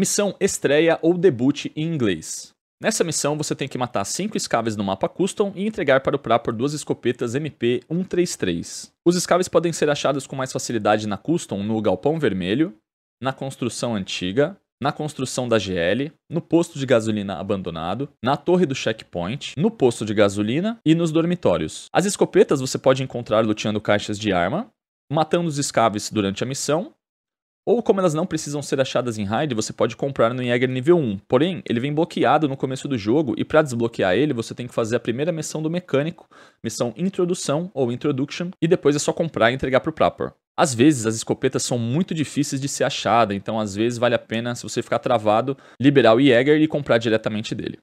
Missão estreia ou debut em inglês. Nessa missão, você tem que matar 5 escaves no mapa custom e entregar para o Pra por duas escopetas MP133. Os escaves podem ser achados com mais facilidade na custom no Galpão Vermelho, na construção antiga, na construção da GL, no posto de gasolina abandonado, na torre do checkpoint, no posto de gasolina e nos dormitórios. As escopetas você pode encontrar luteando caixas de arma, matando os escaves durante a missão ou como elas não precisam ser achadas em raid, você pode comprar no Jäger nível 1. Porém, ele vem bloqueado no começo do jogo e para desbloquear ele, você tem que fazer a primeira missão do mecânico, missão introdução ou introduction, e depois é só comprar e entregar pro Prapor. Às vezes as escopetas são muito difíceis de ser achada, então às vezes vale a pena, se você ficar travado, liberar o Jäger e comprar diretamente dele.